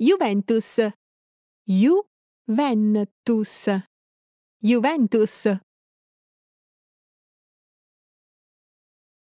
Juventus. Juventus. Juventus.